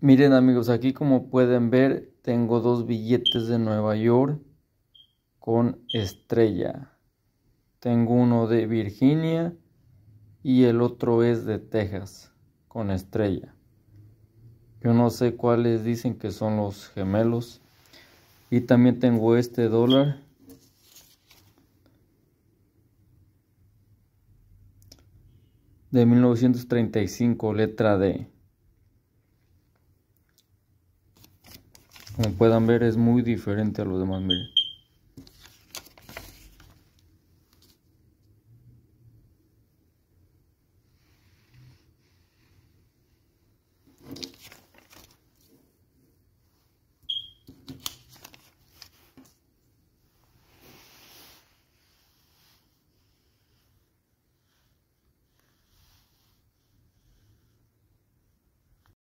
Miren amigos, aquí como pueden ver tengo dos billetes de Nueva York con estrella. Tengo uno de Virginia y el otro es de Texas con estrella. Yo no sé cuáles dicen que son los gemelos. Y también tengo este dólar. De 1935, letra D. Como puedan ver es muy diferente a los demás, miren.